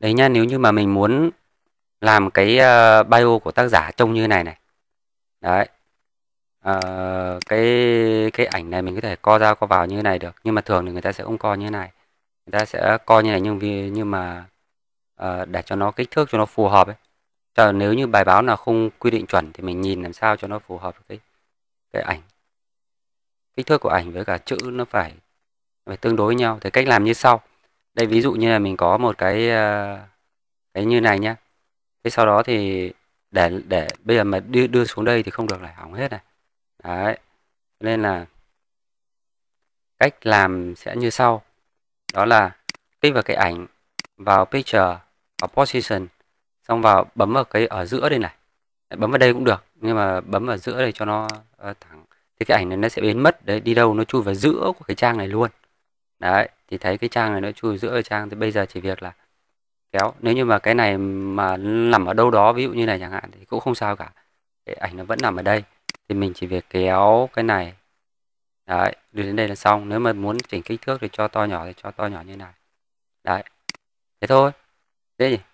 đấy nha nếu như mà mình muốn làm cái uh, bio của tác giả trông như này này đấy uh, cái cái ảnh này mình có thể co ra co vào như này được nhưng mà thường thì người ta sẽ không co như này người ta sẽ co như này nhưng vì nhưng mà uh, để cho nó kích thước cho nó phù hợp ấy Chờ nếu như bài báo nào không quy định chuẩn thì mình nhìn làm sao cho nó phù hợp với cái cái ảnh kích thước của ảnh với cả chữ nó phải phải tương đối nhau thì cách làm như sau đây ví dụ như là mình có một cái ờ, cái như này nhá thế sau đó thì để để bây giờ mà đưa đưa xuống đây thì không được lại hỏng hết này đấy nên là cách làm sẽ như sau đó là click vào cái ảnh vào picture vào position xong vào bấm vào cái ở giữa đây này bấm vào đây cũng được nhưng mà bấm vào giữa đây cho nó ờ, thẳng thì cái ảnh này nó sẽ biến mất đấy đi đâu nó chui vào giữa của cái trang này luôn đấy thì thấy cái trang này nó chui giữa trang thì bây giờ chỉ việc là kéo nếu như mà cái này mà nằm ở đâu đó ví dụ như này chẳng hạn thì cũng không sao cả cái ảnh nó vẫn nằm ở đây thì mình chỉ việc kéo cái này đấy đưa đến đây là xong nếu mà muốn chỉnh kích thước thì cho to nhỏ thì cho to nhỏ như này đấy thế thôi thế gì